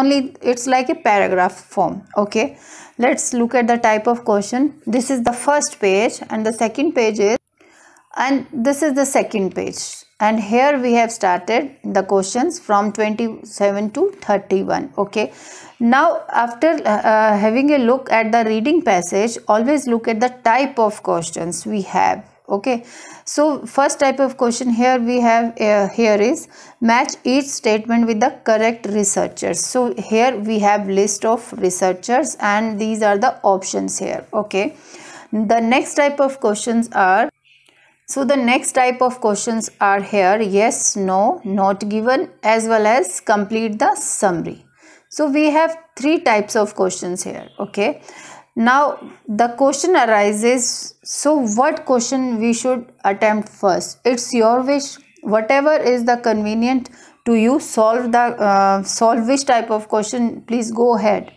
only it's like a paragraph form okay let's look at the type of question this is the first page and the second page is and this is the second page and here we have started the questions from 27 to 31 okay now after uh, uh having a look at the reading passage always look at the type of questions we have okay so first type of question here we have uh, here is match each statement with the correct researchers so here we have list of researchers and these are the options here okay the next type of questions are so the next type of questions are here yes no not given as well as complete the summary so we have three types of questions here okay now the question arises so what question we should attempt first it's your wish whatever is the convenient to you solve the uh, solve which type of question please go ahead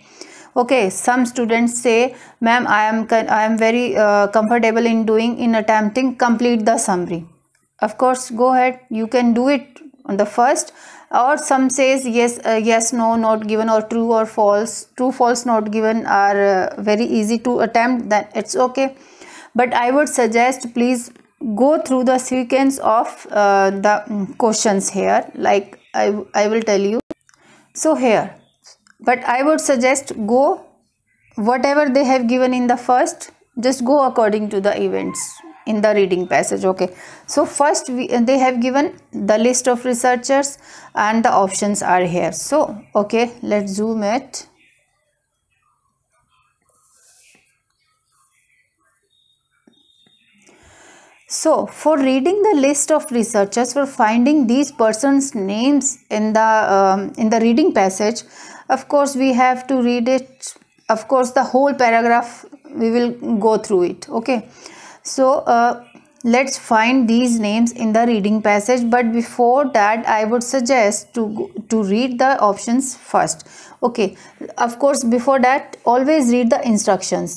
okay some students say ma'am i am i am very uh, comfortable in doing in attempting complete the summary of course go ahead you can do it on the first or some says yes uh, yes no not given or true or false true false not given are uh, very easy to attempt then it's okay but i would suggest please go through the sequence of uh, the mm, questions here like I, I will tell you so here but i would suggest go whatever they have given in the first just go according to the events in the reading passage okay so first we, they have given the list of researchers and the options are here so okay let's zoom it So, for reading the list of researchers for finding these persons' names in the um, in the reading passage, of course we have to read it. Of course, the whole paragraph we will go through it. Okay, so uh, let's find these names in the reading passage but before that i would suggest to to read the options first okay of course before that always read the instructions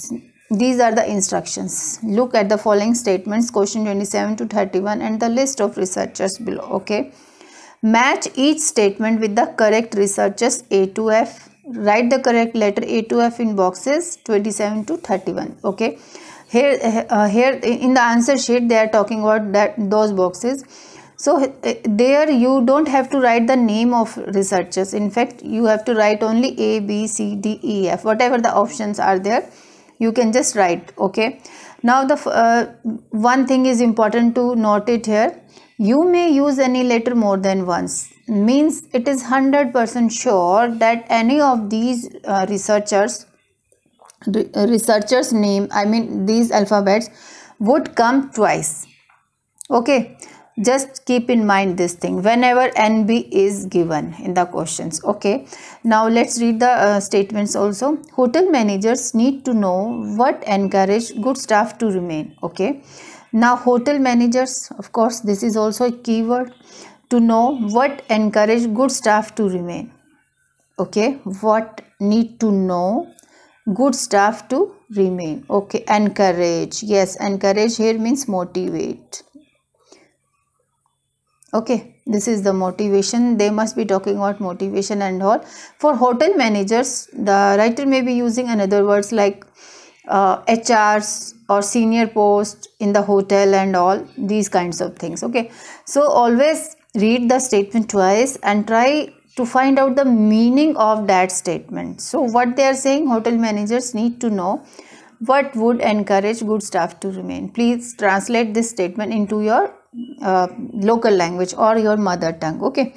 these are the instructions look at the following statements question 27 to 31 and the list of researchers below okay match each statement with the correct researchers a to f write the correct letter a to f in boxes 27 to 31 okay here uh, here in the answer sheet they are talking about that those boxes so uh, there you don't have to write the name of researchers in fact you have to write only a b c d e f whatever the options are there you can just write okay now the uh, one thing is important to note it here you may use any letter more than once means it is 100% sure that any of these uh, researchers uh, researchers name i mean these alphabets would come twice okay just keep in mind this thing whenever nb is given in the questions okay now let's read the uh, statements also hotel managers need to know what encourage good staff to remain okay now hotel managers of course this is also a keyword to know what encourage good staff to remain okay what need to know good staff to remain okay encourage yes encourage here means motivate okay this is the motivation they must be talking about motivation and all for hotel managers the writer may be using another words like uh, hrs or senior post in the hotel and all these kinds of things okay so always read the statement twice and try to find out the meaning of that statement. So what they are saying, hotel managers need to know what would encourage good staff to remain. Please translate this statement into your uh, local language or your mother tongue. Okay.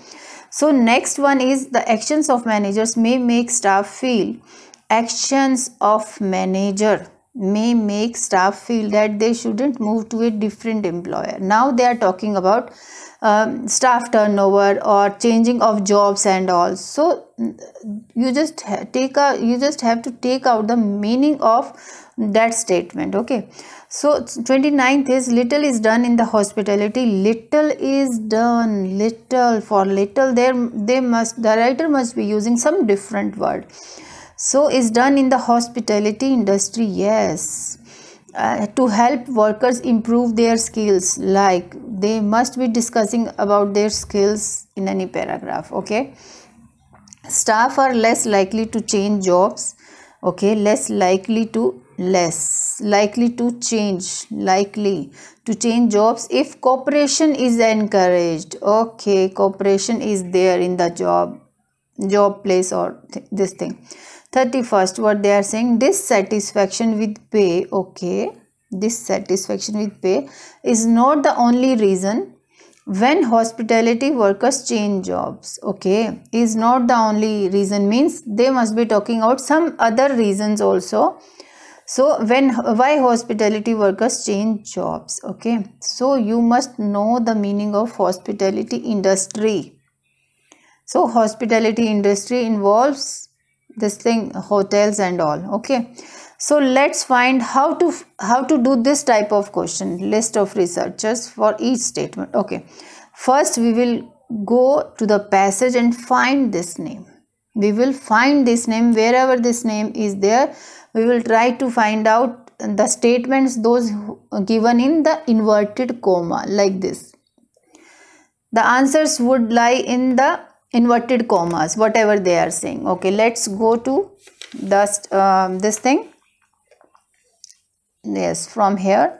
So next one is the actions of managers may make staff feel. Actions of manager may make staff feel that they shouldn't move to a different employer. Now they are talking about um, staff turnover or changing of jobs and all so you just take a you just have to take out the meaning of that statement okay so 29th is little is done in the hospitality little is done little for little there they must the writer must be using some different word so is done in the hospitality industry yes uh, to help workers improve their skills like they must be discussing about their skills in any paragraph okay staff are less likely to change jobs okay less likely to less likely to change likely to change jobs if cooperation is encouraged okay cooperation is there in the job job place or th this thing 31st what they are saying dissatisfaction with pay okay dissatisfaction with pay is not the only reason when hospitality workers change jobs okay is not the only reason means they must be talking about some other reasons also so when why hospitality workers change jobs okay so you must know the meaning of hospitality industry so hospitality industry involves this thing hotels and all okay so let's find how to how to do this type of question list of researchers for each statement okay first we will go to the passage and find this name we will find this name wherever this name is there we will try to find out the statements those given in the inverted comma like this the answers would lie in the inverted commas whatever they are saying okay let's go to dust um, this thing yes from here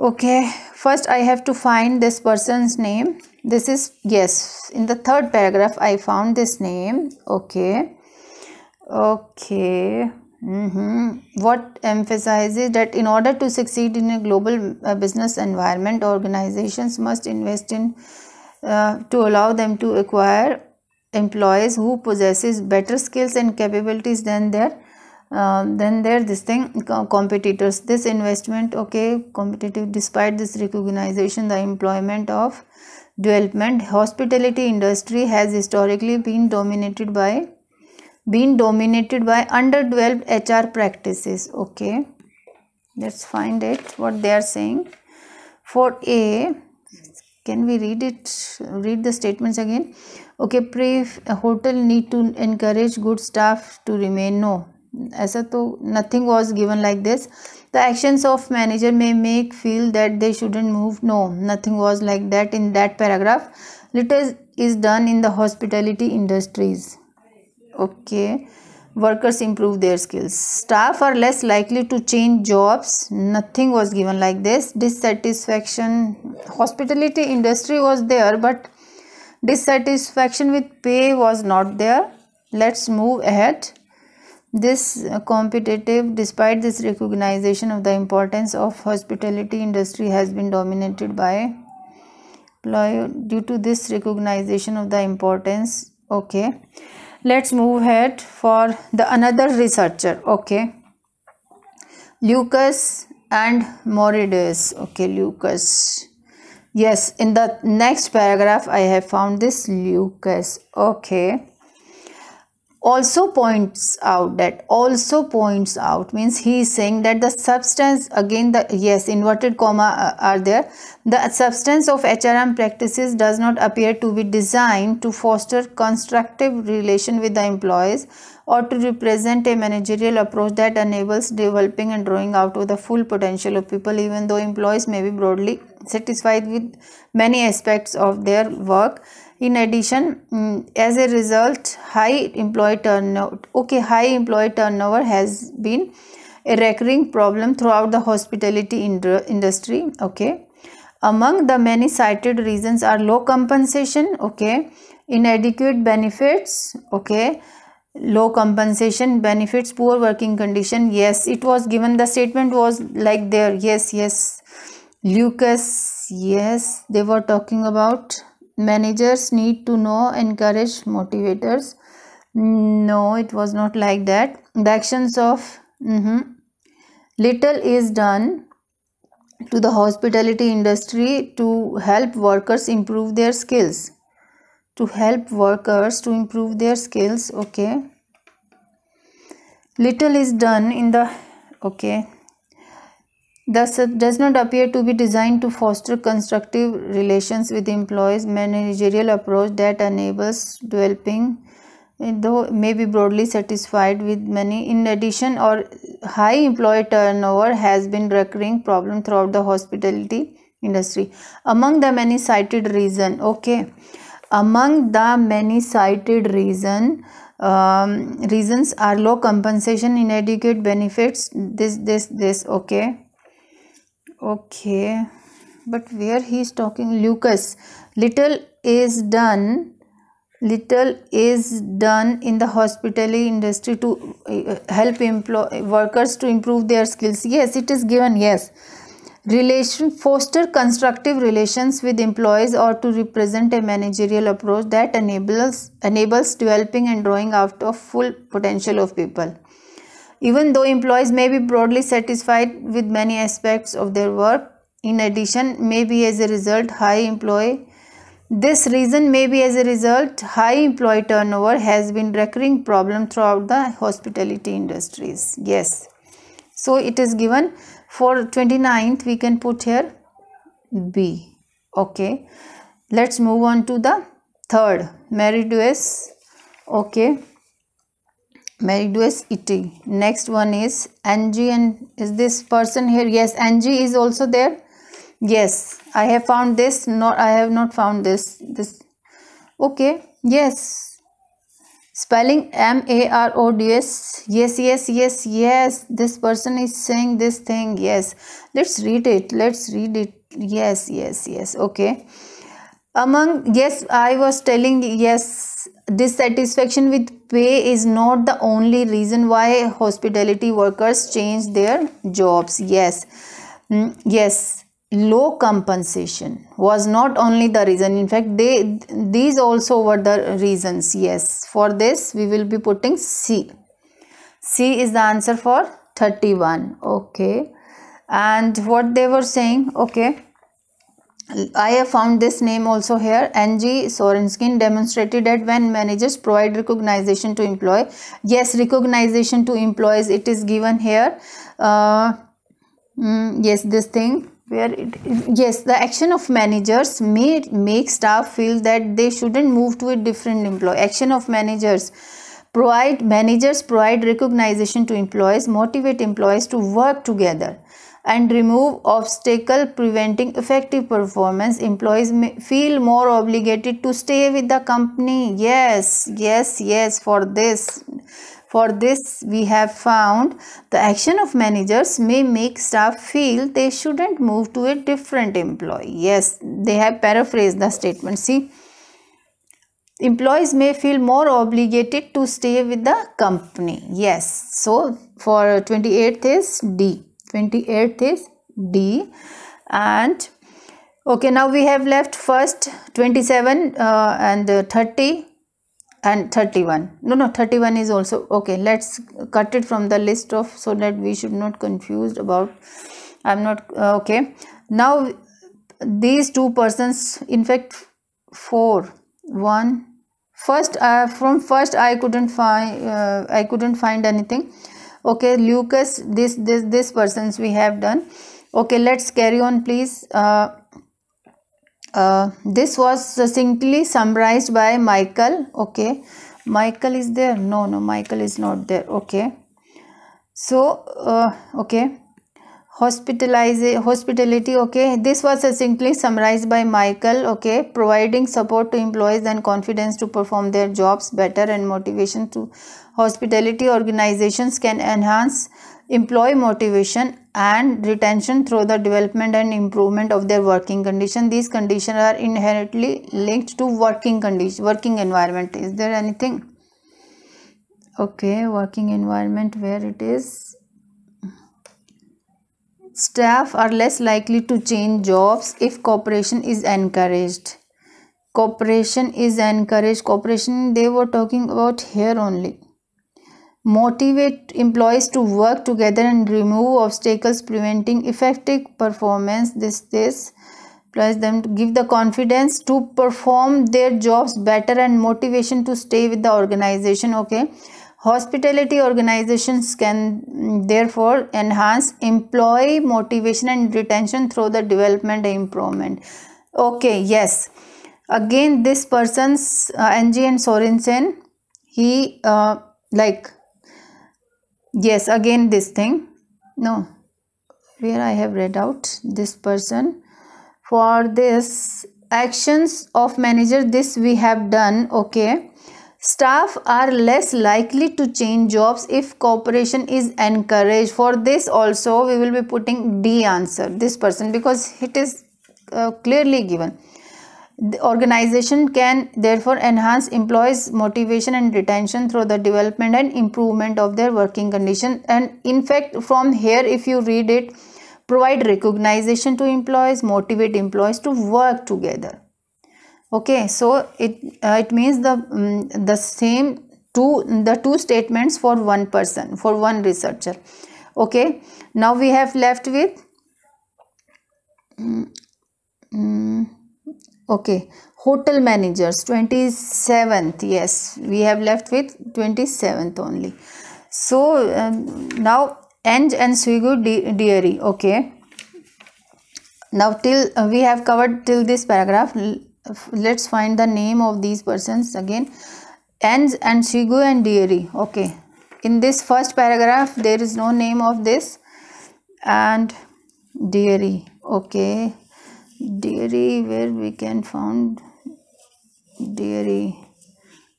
okay first i have to find this person's name this is yes in the third paragraph i found this name okay okay Mm-hmm. What emphasizes that in order to succeed in a global uh, business environment, organizations must invest in uh, to allow them to acquire employees who possesses better skills and capabilities than their uh, um, then there this thing competitors this investment okay competitive despite this recognition the employment of development hospitality industry has historically been dominated by been dominated by underdeveloped hr practices okay let's find it what they are saying for a can we read it read the statements again okay pray hotel need to encourage good staff to remain no ऐसा to nothing was given like this the actions of manager may make feel that they shouldn't move no nothing was like that in that paragraph little is done in the hospitality industries okay workers improve their skills. Staff are less likely to change jobs. Nothing was given like this. Dissatisfaction. Hospitality industry was there but dissatisfaction with pay was not there. Let's move ahead. This competitive, despite this recognition of the importance of hospitality industry has been dominated by due to this recognition of the importance. Okay let's move ahead for the another researcher okay Lucas and Morides okay Lucas yes in the next paragraph I have found this Lucas okay also points out that also points out means he is saying that the substance again the yes inverted comma uh, are there the substance of hrm practices does not appear to be designed to foster constructive relation with the employees or to represent a managerial approach that enables developing and drawing out to the full potential of people even though employees may be broadly satisfied with many aspects of their work in addition mm, as a result high employee turnover okay high employee turnover has been a recurring problem throughout the hospitality industry okay among the many cited reasons are low compensation okay inadequate benefits okay low compensation benefits poor working condition yes it was given the statement was like there yes yes lucas yes they were talking about managers need to know encourage motivators no it was not like that the actions of mm -hmm, little is done to the hospitality industry to help workers improve their skills to help workers to improve their skills okay little is done in the okay thus does not appear to be designed to foster constructive relations with employees managerial approach that enables developing eh, though may be broadly satisfied with many in addition or high employee turnover has been recurring problem throughout the hospitality industry among the many cited reason okay among the many cited reason, um, reasons are low compensation, inadequate benefits, this, this, this, okay. Okay, but where he is talking, Lucas, little is done little is done in the hospitality industry to eh, help employ workers to improve their skills yes it is given yes relation foster constructive relations with employees or to represent a managerial approach that enables enables developing and drawing out of full potential of people even though employees may be broadly satisfied with many aspects of their work in addition may be as a result high employee this reason may be as a result high employee turnover has been recurring problem throughout the hospitality industries yes so it is given for 29th we can put here B okay let's move on to the third us okay us et next one is Angie and is this person here yes Angie is also there yes I have found this not I have not found this this okay yes spelling M A R O D S. Yes, yes, yes, yes. This person is saying this thing. Yes. Let's read it. Let's read it. Yes, yes, yes. Okay. Among, yes, I was telling, yes, dissatisfaction with pay is not the only reason why hospitality workers change their jobs. Yes. Mm, yes low compensation was not only the reason in fact they these also were the reasons yes for this we will be putting c c is the answer for 31 okay and what they were saying okay I have found this name also here. NG Sorenskin demonstrated that when managers provide recognition to employee, yes, recognition to employees, it is given here. Uh, mm, yes, this thing where yes the action of managers may make staff feel that they shouldn't move to a different employee action of managers provide managers provide recognition to employees motivate employees to work together and remove obstacle preventing effective performance employees may feel more obligated to stay with the company yes yes yes for this for this, we have found the action of managers may make staff feel they shouldn't move to a different employee. Yes, they have paraphrased the statement. See, employees may feel more obligated to stay with the company. Yes, so for 28th is D. 28th is D. And okay, now we have left first 27 uh, and 30 and 31 no no 31 is also okay let's cut it from the list of so that we should not confused about i'm not uh, okay now these two persons in fact four one first uh, from first i couldn't find uh, i couldn't find anything okay lucas this this this persons we have done okay let's carry on please uh, uh, this was succinctly summarized by michael okay michael is there no no michael is not there okay so uh, okay hospitalization hospitality okay this was succinctly summarized by michael okay providing support to employees and confidence to perform their jobs better and motivation to hospitality organizations can enhance employee motivation and retention through the development and improvement of their working condition these conditions are inherently linked to working condition working environment is there anything okay working environment where it is staff are less likely to change jobs if cooperation is encouraged cooperation is encouraged cooperation they were talking about here only motivate employees to work together and remove obstacles preventing effective performance this this plus them to give the confidence to perform their jobs better and motivation to stay with the organization okay hospitality organizations can mm, therefore enhance employee motivation and retention through the development and improvement okay yes again this person's uh, ng and sorensen he uh, like yes again this thing no where I have read out this person for this actions of manager this we have done okay staff are less likely to change jobs if cooperation is encouraged for this also we will be putting d answer this person because it is uh, clearly given the organization can therefore enhance employees' motivation and retention through the development and improvement of their working condition. And in fact, from here, if you read it, provide recognition to employees, motivate employees to work together. Okay, so it uh, it means the um, the same two the two statements for one person for one researcher. Okay, now we have left with. Um, um, okay hotel managers 27th yes we have left with 27th only so um, now eng and suigo Diary. okay now till uh, we have covered till this paragraph let's find the name of these persons again eng and suigo and Diary. okay in this first paragraph there is no name of this and Diary. okay dairy where we can found dairy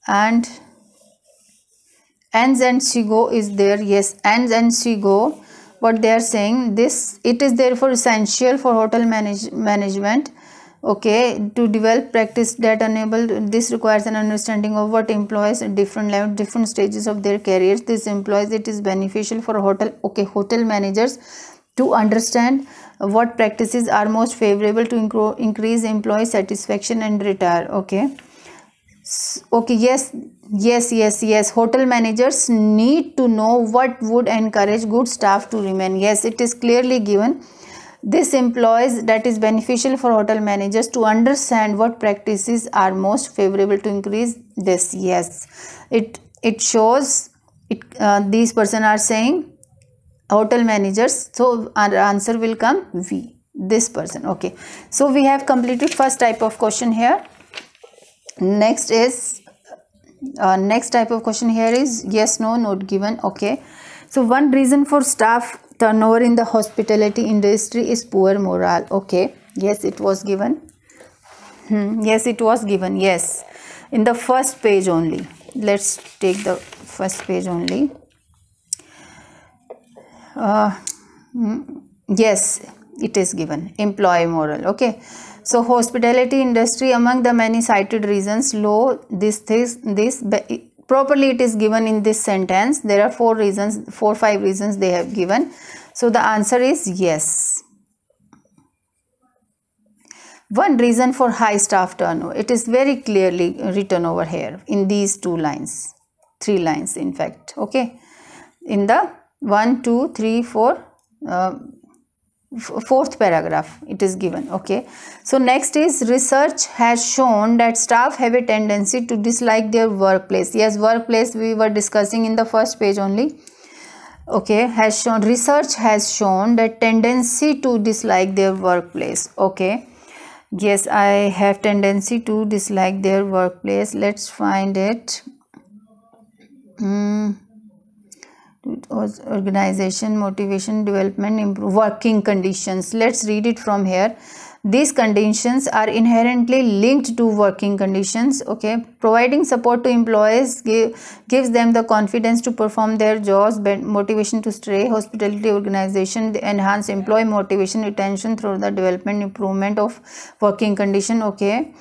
and ends and go is there yes ends and go but they are saying this it is therefore essential for hotel manage, management okay to develop practice that enable this requires an understanding of what employees different level different stages of their careers this employs it is beneficial for hotel okay hotel managers to understand what practices are most favorable to increase employee satisfaction and retire okay okay yes yes yes yes hotel managers need to know what would encourage good staff to remain yes it is clearly given this employs that is beneficial for hotel managers to understand what practices are most favorable to increase this yes it it shows it uh, these person are saying hotel managers so our answer will come v this person okay so we have completed first type of question here next is uh, next type of question here is yes no note given okay so one reason for staff turnover in the hospitality industry is poor morale okay yes it was given hmm. yes it was given yes in the first page only let's take the first page only uh, mm, yes it is given employee moral okay so hospitality industry among the many cited reasons low this this this properly it is given in this sentence there are four reasons four five reasons they have given so the answer is yes one reason for high staff turnover it is very clearly written over here in these two lines three lines in fact okay in the 1 2 3 4 uh, fourth paragraph it is given okay so next is research has shown that staff have a tendency to dislike their workplace yes workplace we were discussing in the first page only okay has shown research has shown that tendency to dislike their workplace okay yes i have tendency to dislike their workplace let's find it mm organization motivation development improve working conditions let's read it from here these conditions are inherently linked to working conditions okay providing support to employees give, gives them the confidence to perform their jobs motivation to stay hospitality organization enhance employee motivation retention through the development improvement of working condition okay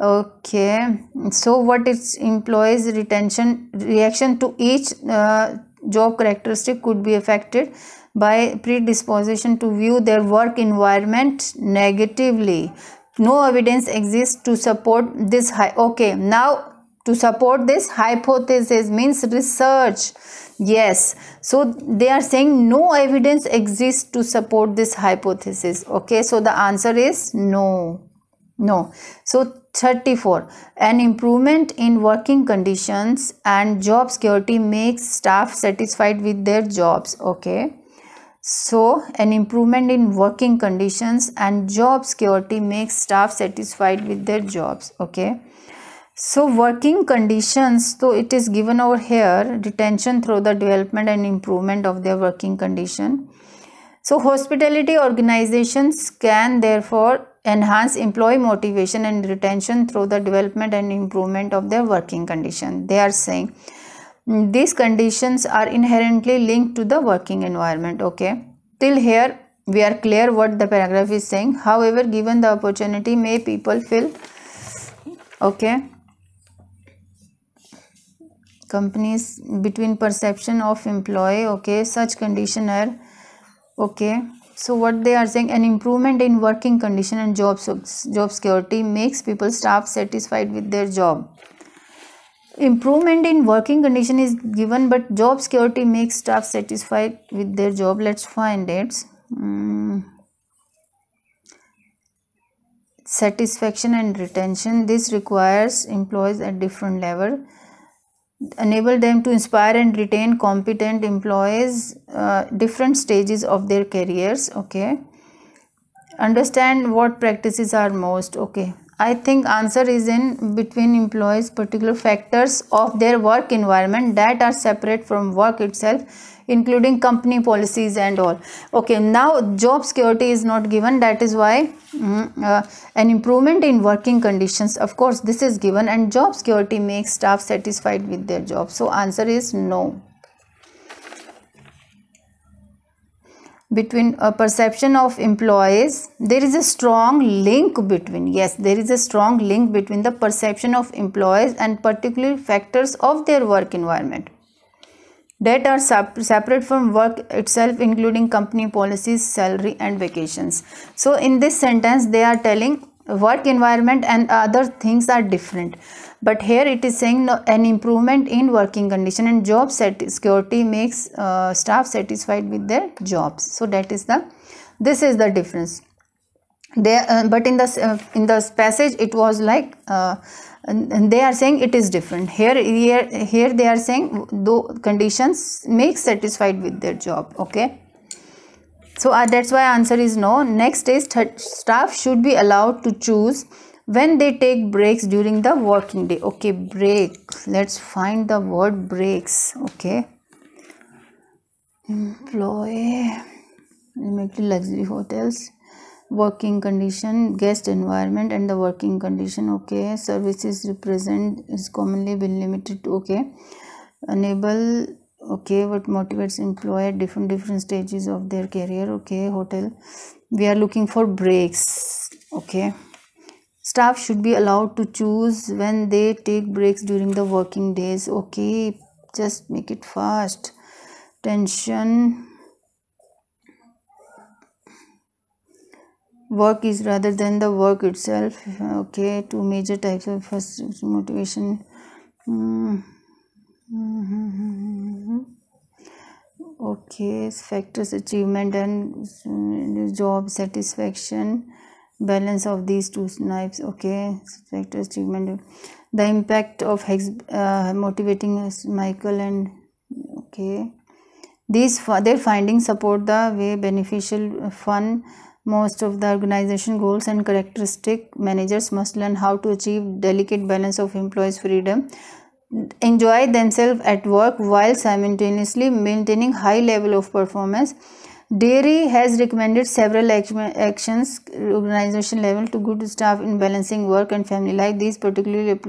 okay so what is employees retention reaction to each uh, job characteristic could be affected by predisposition to view their work environment negatively no evidence exists to support this okay now to support this hypothesis means research yes so they are saying no evidence exists to support this hypothesis okay so the answer is no no so 34 an improvement in working conditions and job security makes staff satisfied with their jobs okay so an improvement in working conditions and job security makes staff satisfied with their jobs okay so working conditions so it is given over here retention through the development and improvement of their working condition so hospitality organizations can therefore enhance employee motivation and retention through the development and improvement of their working condition they are saying hmm, these conditions are inherently linked to the working environment okay till here we are clear what the paragraph is saying however given the opportunity may people feel okay companies between perception of employee okay such condition are okay so what they are saying an improvement in working condition and job job security makes people staff satisfied with their job improvement in working condition is given but job security makes staff satisfied with their job let's find it mm. satisfaction and retention this requires employees at different level enable them to inspire and retain competent employees uh, different stages of their careers okay understand what practices are most okay i think answer is in between employees particular factors of their work environment that are separate from work itself including company policies and all okay now job security is not given that is why mm, uh, an improvement in working conditions of course this is given and job security makes staff satisfied with their job so answer is no between a uh, perception of employees there is a strong link between yes there is a strong link between the perception of employees and particular factors of their work environment that are separate from work itself including company policies salary and vacations so in this sentence they are telling work environment and other things are different but here it is saying no, an improvement in working condition and job security makes uh, staff satisfied with their jobs so that is the this is the difference there uh, but in the uh, in the passage it was like uh, they are saying it is different here here here they are saying though conditions make satisfied with their job okay so uh, that's why answer is no next is staff should be allowed to choose when they take breaks during the working day okay break let's find the word breaks okay employee luxury hotels working condition guest environment and the working condition okay services represent is commonly been limited to okay enable okay what motivates employer different different stages of their career okay hotel we are looking for breaks okay staff should be allowed to choose when they take breaks during the working days okay just make it fast tension work is rather than the work itself okay two major types of first motivation mm-hmm. okay factors achievement and mm, job satisfaction balance of these two snipes okay factors achievement the impact of Hex, uh, motivating michael and okay these their findings support the way beneficial fun most of the organization goals and characteristic managers must learn how to achieve delicate balance of employees' freedom, enjoy themselves at work while simultaneously maintaining high level of performance. Dairy has recommended several actions organization level to good staff in balancing work and family life. These particularly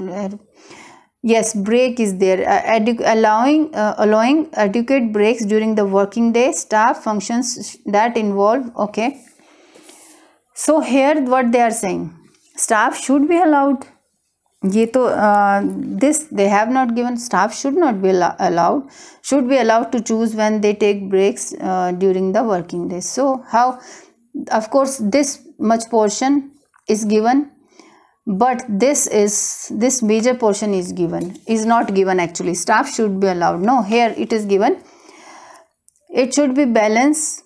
yes break is there uh, allowing uh, allowing adequate breaks during the working day staff functions that involve okay so here what they are saying staff should be allowed ये तो this they have not given staff should not be allowed should be allowed to choose when they take breaks during the working day so how of course this much portion is given but this is this major portion is given is not given actually staff should be allowed no here it is given it should be balanced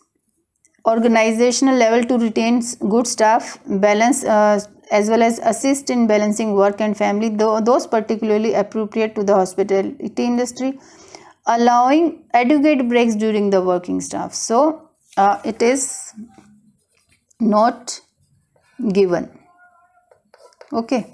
organizational level to retain good staff balance uh, as well as assist in balancing work and family though those particularly appropriate to the hospitality industry allowing adequate breaks during the working staff so uh, it is not given okay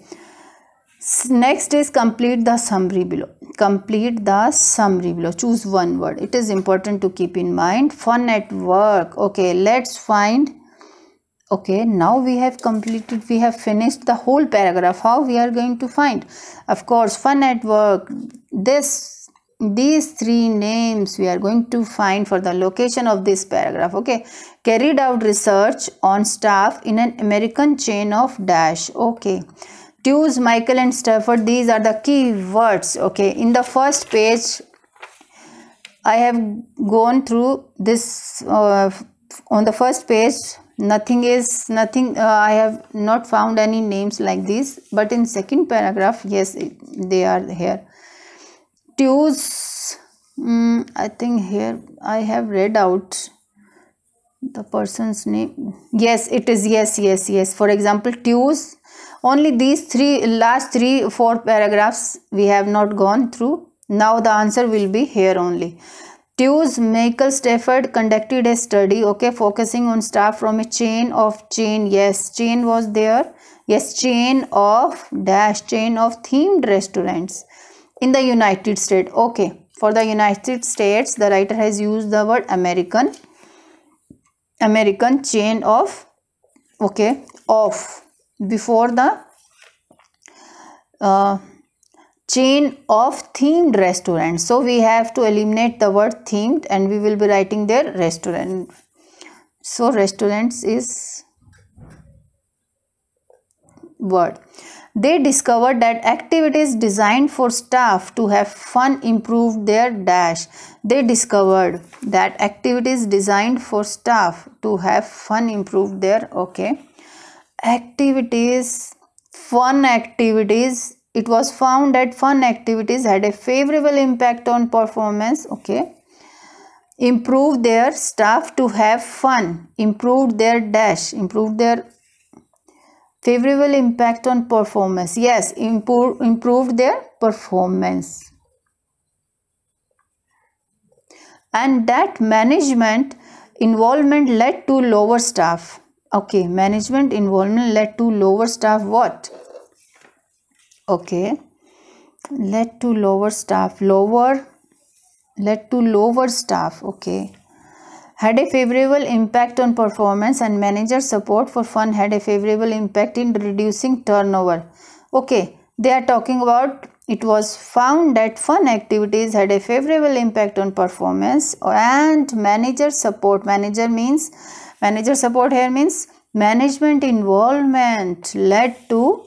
next is complete the summary below complete the summary below choose one word it is important to keep in mind fun at work okay let's find okay now we have completed we have finished the whole paragraph how we are going to find of course fun at work this these three names we are going to find for the location of this paragraph okay carried out research on staff in an american chain of dash okay Tews, Michael and Stafford, these are the key words. Okay, in the first page, I have gone through this uh, on the first page. Nothing is nothing. Uh, I have not found any names like this, but in second paragraph, yes, they are here. Tews, um, mm, I think here I have read out the person's name. Yes, it is yes, yes, yes. For example, Tews only these three last three four paragraphs we have not gone through now the answer will be here only Tews Michael Stafford conducted a study, okay, focusing on staff from a chain of chain. Yes, chain was there. Yes, chain of dash chain of themed restaurants in the United States. Okay, for the United States, the writer has used the word American. American chain of, okay, of before the uh, chain of themed restaurants. So we have to eliminate the word themed and we will be writing there restaurant. So restaurants is word. They discovered that activities designed for staff to have fun improved their dash. They discovered that activities designed for staff to have fun improved their okay activities, fun activities. It was found that fun activities had a favorable impact on performance. Okay. Improved their staff to have fun. Improved their dash. Improved their favorable impact on performance. Yes, improve, improved their performance. And that management involvement led to lower staff Okay, management involvement led to lower staff what? Okay, led to lower staff, lower, led to lower staff, okay. Had a favorable impact on performance and manager support for fun had a favorable impact in reducing turnover. Okay, they are talking about it was found that fun activities had a favorable impact on performance and manager support. Manager means manager support here means management involvement led to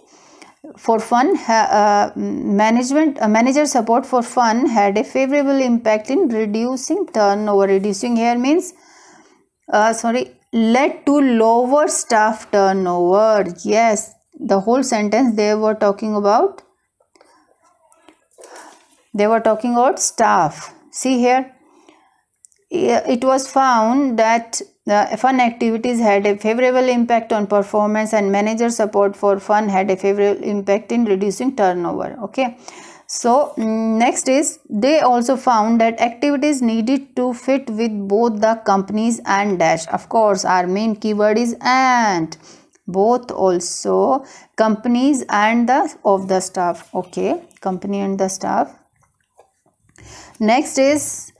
for fun uh, management uh, manager support for fun had a favorable impact in reducing turnover reducing here means uh, sorry led to lower staff turnover yes the whole sentence they were talking about they were talking about staff see here it was found that the fun activities had a favorable impact on performance and manager support for fun had a favorable impact in reducing turnover. Okay. So mm, next is they also found that activities needed to fit with both the companies and dash. Of course, our main keyword is and both also companies and the of the staff. Okay, company and the staff. Next is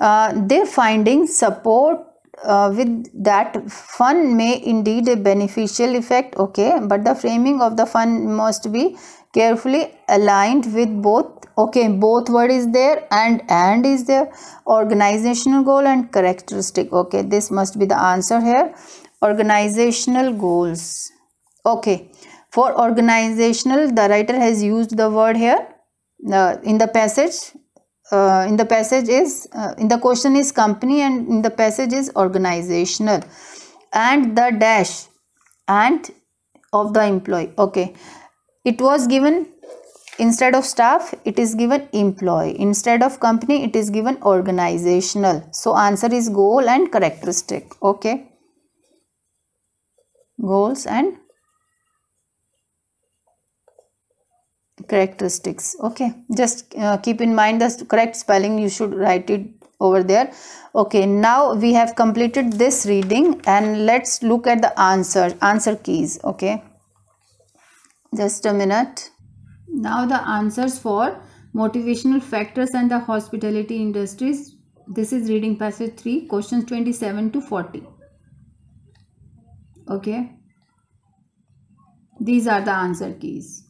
uh, their findings support uh, with that fun may indeed a beneficial effect okay but the framing of the fun must be carefully aligned with both okay both word is there and and is there organizational goal and characteristic okay this must be the answer here organizational goals okay for organizational the writer has used the word here uh, in the passage uh, in the passage is uh, in the question is company and in the passage is organizational and the dash and of the employee okay it was given instead of staff it is given employee instead of company it is given organizational so answer is goal and characteristic okay goals and characteristics okay just uh, keep in mind the correct spelling you should write it over there okay now we have completed this reading and let's look at the answer answer keys okay just a minute now the answers for motivational factors and the hospitality industries this is reading passage 3 questions 27 to 40 okay these are the answer keys